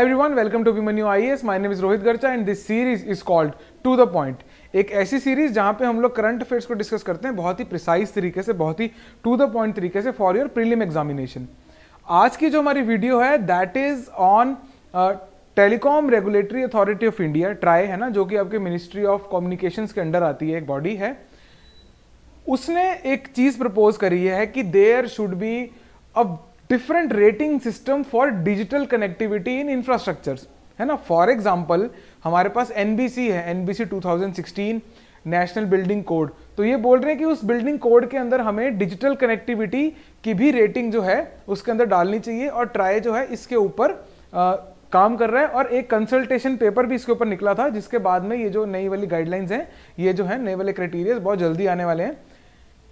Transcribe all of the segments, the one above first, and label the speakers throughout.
Speaker 1: Welcome to Abhimanyu I S my name is Rohit Garcha and this series is called to the point एक ऐसी series जहां पे हम लोग करंट अफेयर्स को डिस्कस करते हैं बहुत ही प्रिसाइज तरीके से बहुत ही टू द पॉइंट तरीके से फॉर योर प्रीलिम एग्जामिनेशन आज की जो हमारी वीडियो है that is on Telecom regulatory authority of India TRAI है ना जो कि आपके मिनिस्ट्री ऑफ कम्युनिकेशन के अंडर आती है एक बॉडी है उसने एक चीज़ प्रपोज करी है कि there should be a different rating system for digital connectivity in infrastructure है ना फॉर एग्जाम्पल हमारे पास एन है एन 2016 नेशनल बिल्डिंग कोड तो ये बोल रहे हैं कि उस बिल्डिंग कोड के अंदर हमें डिजिटल कनेक्टिविटी की भी रेटिंग जो है उसके अंदर डालनी चाहिए और ट्राई जो है इसके ऊपर काम कर रहा है और एक कंसल्टेशन पेपर भी इसके ऊपर निकला था जिसके बाद में ये जो नई वाली गाइडलाइंस हैं ये जो है नए वाले क्राइटेरियाज बहुत जल्दी आने वाले हैं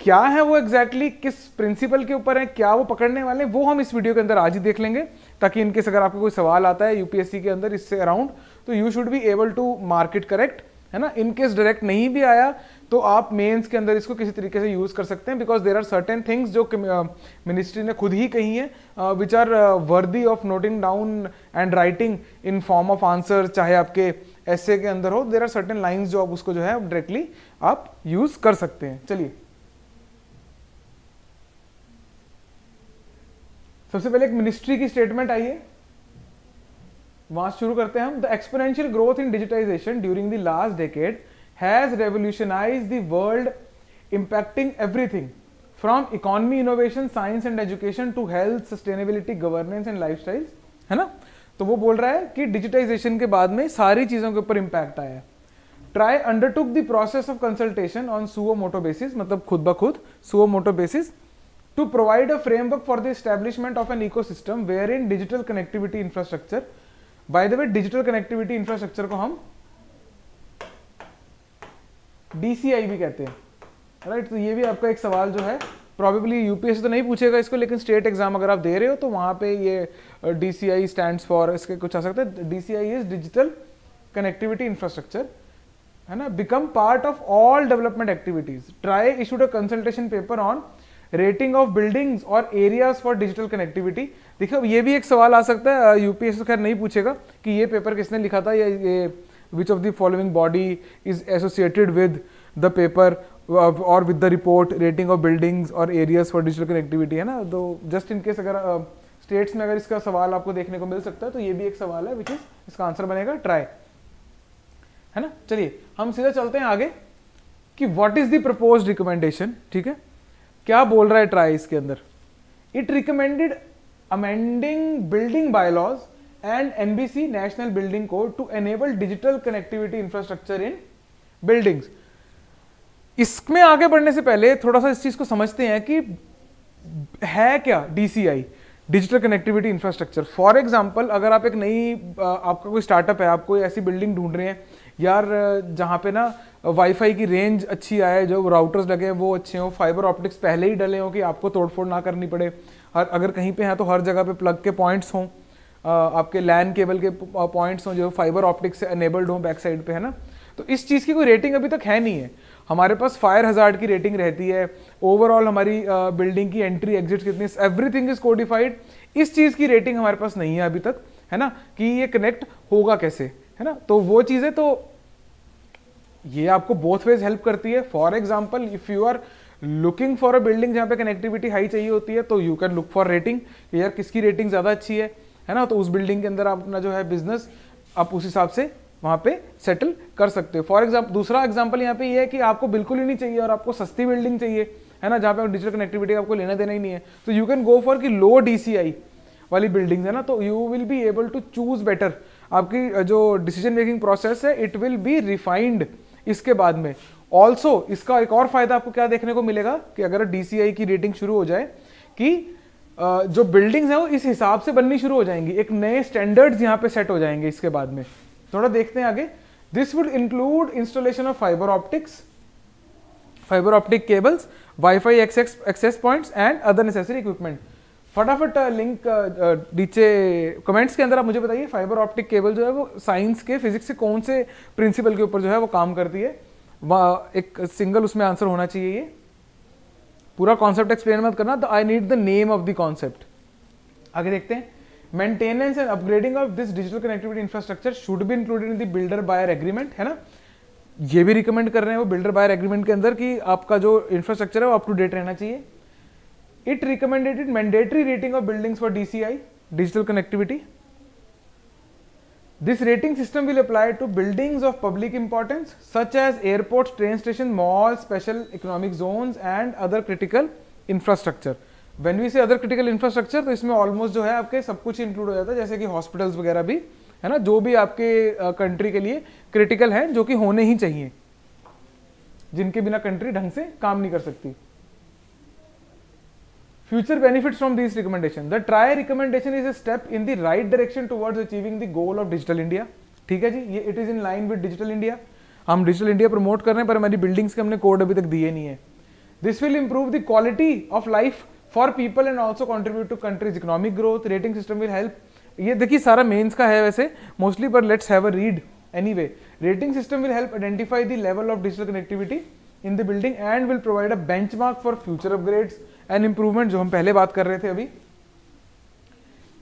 Speaker 1: क्या है वो एग्जैक्टली exactly, किस प्रिंसिपल के ऊपर है क्या वो पकड़ने वाले हैं वो हम इस वीडियो के अंदर आज ही देख लेंगे ताकि इनकेस अगर आपको कोई सवाल आता है यूपीएससी के अंदर इससे अराउंड तो you should be able to market correct है ना इनकेस डायरेक्ट नहीं भी आया तो आप मेंस के अंदर इसको किसी तरीके से यूज़ कर सकते हैं because there are certain things जो मिनिस्ट्री uh, ने खुद ही कही है which are worthy of noting down and writing in form of answer चाहे आपके एस के अंदर हो देर आर सर्टेन लाइन्स जो आप उसको जो है डायरेक्टली आप यूज़ कर सकते हैं चलिए सबसे पहले एक मिनिस्ट्री की स्टेटमेंट आई है वहां शुरू करते हैं हम the exponential growth in digitization during the last decade has revolutionize the world impacting everything from economy innovation science and education to health sustainability governance and life है ना तो वो बोल रहा है कि डिजिटाइजेशन के बाद में सारी चीज़ों के ऊपर इंपैक्ट आया है TRAI undertook the process of consultation on suo motu basis मतलब खुद ब खुद suo motu basis to provide a framework for the establishment of an ecosystem wherein digital connectivity infrastructure by the way digital connectivity infrastructure को हम DCI भी कहते हैं right right? तो ये भी आपका एक सवाल जो है प्रॉबेबली यूपीएससी तो नहीं पूछेगा इसको लेकिन स्टेट एग्जाम अगर आप दे रहे हो तो वहां पे ये डीसीआई स्टैंड्स स्टैंड फॉर इसके कुछ आ सकते हैं DCI is digital connectivity infrastructure है ना become part of all development activities TRAI issued a consultation paper on rating of buildings और एरियाज फॉर डिजिटल कनेक्टिविटी देखिए ये भी एक सवाल आ सकता है यूपीएस खैर नहीं पूछेगा कि ये पेपर किसने लिखा था या ये which of the following body is associated with the paper और with the report rating of buildings और एरियाज फॉर डिजिटल कनेक्टिविटी है ना तो जस्ट इन केस अगर स्टेट्स uh, में अगर इसका सवाल आपको देखने को मिल सकता है तो ये भी एक सवाल है विच इज इसका आंसर बनेगा ट्राई है ना चलिए हम सीधा चलते हैं आगे कि what is the propose recommendation ठीक है क्या बोल रहा है ट्राई इसके अंदर it recommended amending building bylaws and NBC national building code to enable digital connectivity infrastructure in buildings इसमें आगे बढ़ने से पहले थोड़ा सा इस चीज को समझते हैं कि है क्या DCI digital connectivity infrastructure for example अगर आप एक नई आपका कोई स्टार्टअप है आप कोई ऐसी बिल्डिंग ढूंढ रहे हैं यार जहां पे ना वाईफाई की रेंज अच्छी आए जो राउटर्स लगे हैं वो अच्छे हों फाइबर ऑप्टिक्स पहले ही डले हों कि आपको तोड़फोड़ ना करनी पड़े हर अगर कहीं पे हैं तो हर जगह पे प्लग के पॉइंट्स हों आपके लैन केबल के पॉइंट्स हों जो फाइबर ऑप्टिक्स से एनेबल्ड हों बैक साइड पे है ना तो इस चीज़ की कोई रेटिंग अभी तक है नहीं है हमारे पास फायर हज़ार्ड की रेटिंग रहती है ओवरऑल हमारी बिल्डिंग की एंट्री एग्जिट कितनी एवरीथिंग इज कोडिफाइड इस चीज़ की रेटिंग हमारे पास नहीं है अभी तक है ना कि ये कनेक्ट होगा कैसे है ना तो वो चीज़ें तो ये आपको बोथ वेज हेल्प करती है for example if you are looking for a building जहाँ पे कनेक्टिविटी हाई चाहिए होती है तो you can look for rating यार किसकी रेटिंग ज़्यादा अच्छी है है ना तो उस बिल्डिंग के अंदर आप अपना जो है बिजनेस आप उस हिसाब से वहाँ पे सेटल कर सकते हो फॉर एग्जाम्पल दूसरा एग्जाम्पल यहाँ पे ये यह है कि आपको बिल्कुल ही नहीं चाहिए और आपको सस्ती बिल्डिंग चाहिए है ना जहाँ पे डिजिटल कनेक्टिविटी आपको लेना देना ही नहीं है तो यू कैन गो फॉर की लो डी वाली बिल्डिंग्स है ना तो you will be able to choose better आपकी जो डिसीजन मेकिंग प्रोसेस है इट विल बी रिफाइंड इसके बाद में ऑल्सो इसका एक और फायदा आपको क्या देखने को मिलेगा कि अगर डीसीआई की रेटिंग शुरू हो जाए कि जो बिल्डिंग्स हैं वो इस हिसाब से बननी शुरू हो जाएंगी एक नए स्टैंडर्ड्स यहाँ पे सेट हो जाएंगे इसके बाद में थोड़ा देखते हैं आगे this would include installation of fibre optics fibre optic cables WiFi access points and other necessary equipment फटाफट लिंक नीचे कमेंट्स के अंदर आप मुझे बताइए फाइबर ऑप्टिक केबल जो है वो साइंस के फिजिक्स के कौन से प्रिंसिपल के ऊपर जो है वो काम करती है वह एक सिंगल उसमें आंसर होना चाहिए ये पूरा कॉन्सेप्ट एक्सप्लेन मत करना तो I need the name of the concept आगे देखते हैं maintenance and upgrading of this digital connectivity infrastructure should be included in the builder buyer agreement है ना ये भी रिकमेंड कर रहे हैं वो बिल्डर बायर एग्रीमेंट के अंदर कि आपका जो इंफ्रास्ट्रक्चर है वो अप टू डेट रहना चाहिए it recommended mandatory rating of buildings for DCI, digital connectivity. This rating system will apply to buildings of public importance such as airports, train station, malls, special economic zones and other critical infrastructure. When we say other critical infrastructure तो इसमें almost जो है आपके सब कुछ include हो जाता है जैसे कि हॉस्पिटल्स वगैरह भी है ना जो भी आपके कंट्री के लिए क्रिटिकल हैं जो कि होने ही चाहिए जिनके बिना कंट्री ढंग से काम नहीं कर सकती Future benefits from these recommendations. The TRI recommendation is a step in the right direction towards achieving the goal of Digital India. ठीक है जी ये it is in line with Digital India हम डिजिटल इंडिया प्रमोट कर रहे हैं पर हमारी बिल्डिंग्स के हमने कोड अभी तक दिए नहीं है this will improve the quality of life for people and also contribute to country's economic growth rating system will help ये देखिए सारा मेन्स का है वैसे मोस्टली पर let's have a read anyway rating system will help identify the level of digital connectivity in the building and will provide a benchmark for future upgrades and improvement जो हम पहले बात कर रहे थे अभी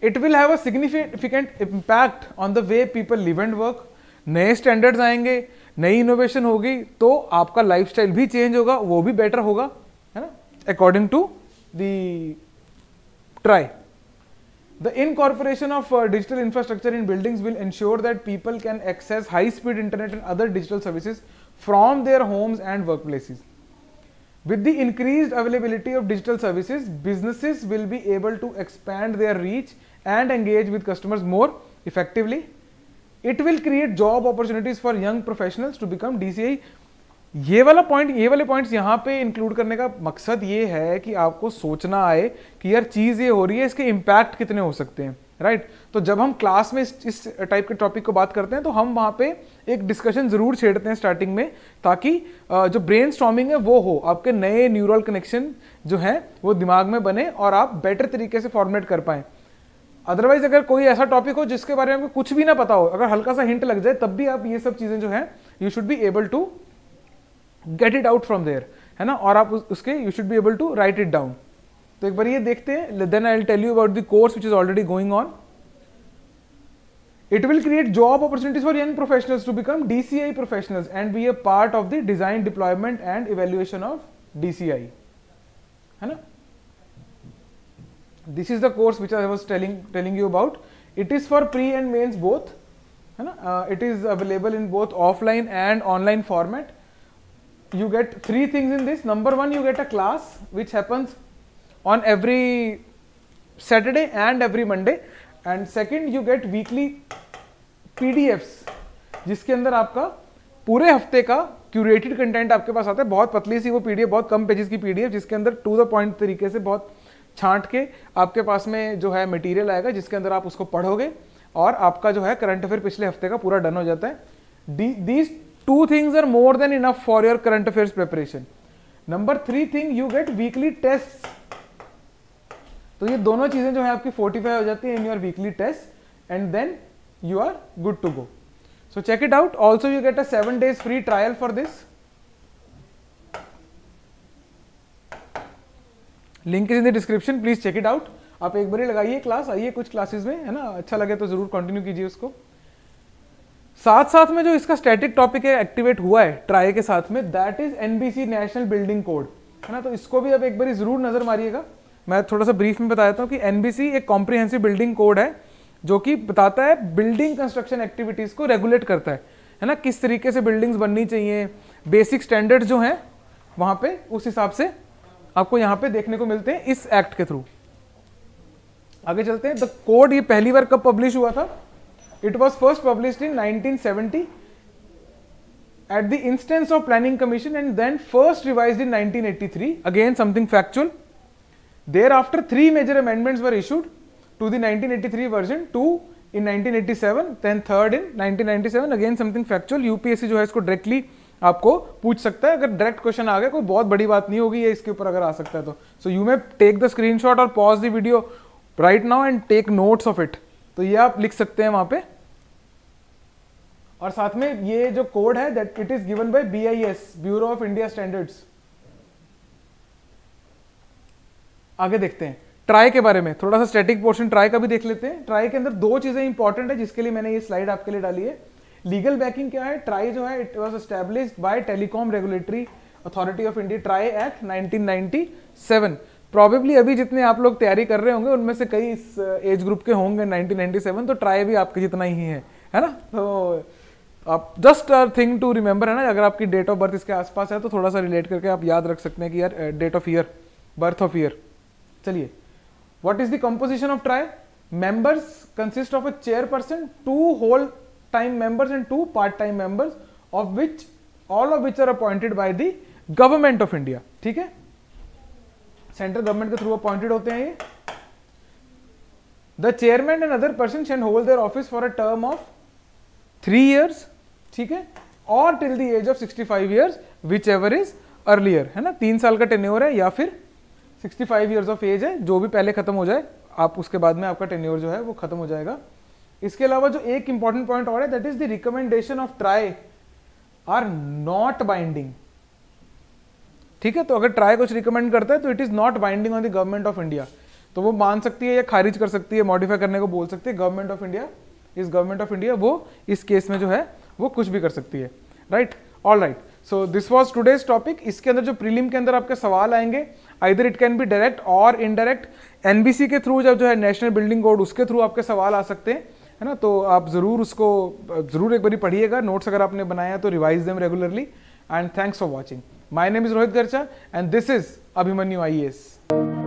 Speaker 1: it will have a significant impact on the way people live and work नए standards आएंगे नई इनोवेशन होगी तो आपका लाइफ भी चेंज होगा वो भी बेटर होगा है ना according to the try. The incorporation of uh, digital infrastructure in buildings will ensure that people can access high speed internet and other digital services from their homes and workplaces. With the increased availability of digital services, businesses will be able to expand their reach and engage with customers more effectively. It will create job opportunities for young professionals to become DCI. ये वाला point ये वाले points यहाँ पे include करने का मकसद ये है कि आपको सोचना आए कि यार चीज़ ये हो रही है इसके इम्पैक्ट कितने हो सकते हैं राइट right? तो जब हम क्लास में इस टाइप के टॉपिक को बात करते हैं तो हम वहाँ पे एक डिस्कशन ज़रूर छेड़ते हैं स्टार्टिंग में ताकि जो ब्रेन है वो हो आपके नए न्यूरल कनेक्शन जो हैं वो दिमाग में बने और आप बेटर तरीके से फॉर्मेट कर पाएँ अदरवाइज अगर कोई ऐसा टॉपिक हो जिसके बारे में कुछ भी ना पता हो अगर हल्का सा हिंट लग जाए तब भी आप ये सब चीज़ें जो हैं you should be able to get it out from there है ना और आप उसके you should be able to write it down तो एक बार ये देखते हैं then I tell you about the course which is already going it will create job opportunities for young professionals to become DCI professionals and be a part of the design deployment and evaluation of DCI. This is the course which I was telling you about. It is for pre and mains both. Uh, it is available in both offline and online format. You get three things in this. Number one, you get a class which happens on every Saturday and every Monday and second you get weekly PDFs जिसके अंदर आपका पूरे हफ्ते का curated content आपके पास आता है बहुत पतली सी वो पीडीएफ बहुत कम पेजेस की पीडीएफ जिसके अंदर टू द पॉइंट तरीके से बहुत छांट के आपके पास में जो है मटेरियल आएगा जिसके अंदर आप उसको पढ़ोगे और आपका जो है करंट अफेयर पिछले हफ्ते का पूरा डन हो जाता है these two things are more than enough for your current affairs preparation number three thing you get weekly test तो ये दोनों चीज़ें जो है आपकी फोर्टिफाई हो जाती है in your weekly test and then you are good to go so check it out also you get a seven days free trial for this link is in the description please check it out आप एक बार लगाइए class आइए कुछ classes में है ना अच्छा लगे तो जरूर कंटिन्यू कीजिए उसको साथ साथ में जो इसका स्टैटिक टॉपिक है एक्टिवेट हुआ है ट्राई के साथ में that is NBC national building code है ना तो इसको भी आप एक बार जरूर नजर मारिएगा मैं थोड़ा सा ब्रीफ में देता हूँ कि एनबीसी एक कॉम्प्रिहेंसिव बिल्डिंग कोड है जो कि बताता है बिल्डिंग कंस्ट्रक्शन एक्टिविटीज़ को रेगुलेट करता है है ना किस तरीके से बिल्डिंग्स बननी चाहिए बेसिक स्टैंडर्ड जो हैं वहाँ पे उस हिसाब से आपको यहाँ पे देखने को मिलते हैं इस एक्ट के थ्रू आगे चलते हैं द कोड ये पहली बार कब पब्लिश हुआ था it was first publish in nineteen eight the instance of planning commission and then first revise in nineteen again something factual thereafter three Thereafter, three major amendments were issued to the 1983 version, two in 1987, then third in 1997. Again something factual UPSC जो है इसको directly आपको पूछ सकता है अगर direct question आ गया कोई बहुत बड़ी बात नहीं होगी ये इसके ऊपर अगर आ सकता है तो so you may take the screenshot और pause the video right now and take notes of it तो ये आप लिख सकते हैं वहां पे और साथ में ये जो कोड है that it is given by BIS bureau of India standards आगे देखते हैं ट्राई के बारे में थोड़ा सा स्टैटिक पोर्शन ट्राई का भी देख लेते हैं ट्राई के अंदर दो चीज़ें इंपॉर्टेंट है जिसके लिए मैंने ये स्लाइड आपके लिए डाली है लीगल बैकिंग क्या है ट्राई जो है it was establish by telecom regulatory authority of India TRAI act nineteen probably अभी जितने आप लोग तैयारी कर रहे होंगे उनमें से कई इस एज uh, ग्रुप के होंगे 1997 तो ट्राई भी आपके जितना ही है है ना तो आप जस्ट थिंग टू रिमेंबर है ना अगर आपकी डेट ऑफ बर्थ इसके आसपास है तो थोड़ा सा रिलेट करके आप याद रख सकते हैं कि यार date of year birth of year चलिए what is the composition of TRAI members consist of a chairperson two whole time members and two part time members of which all of which are appointed by the government of India ठीक है central government के through appointed होते हैं ये the chairman and other person shall hold their office for a term of three years ठीक है और till the age of sixty five years whichever is earlier है ना तीन साल का टेन्योर है या फिर sixty five years of age है जो भी पहले खत्म हो जाए आप उसके बाद में आपका टेन्योर जो है वो खत्म हो जाएगा इसके अलावा जो एक इंपॉर्टेंट पॉइंट और है that is the recommendation of TRAI are not binding ठीक है तो अगर ट्राई कुछ रिकमेंड करता है तो it is not binding on the government of India तो वो मान सकती है या खारिज कर सकती है मॉडिफाई करने को बोल सकती है गवर्नमेंट ऑफ इंडिया इस गवर्नमेंट ऑफ इंडिया वो इस केस में जो है वो कुछ भी कर सकती है right all right so this was today's topic इसके अंदर जो प्रीलिम के अंदर आपके सवाल आएंगे either it can be direct और इनडायरेक्ट सी के थ्रू जब जो है नेशनल बिल्डिंग कोड उसके थ्रू आपके सवाल आ सकते हैं है ना तो आप ज़रूर उसको ज़रूर एक बार पढ़िएगा नोट्स अगर आपने बनाया तो revise them regularly and thanks for watching my name is Rohit Garcha and this is Abhimanyu I S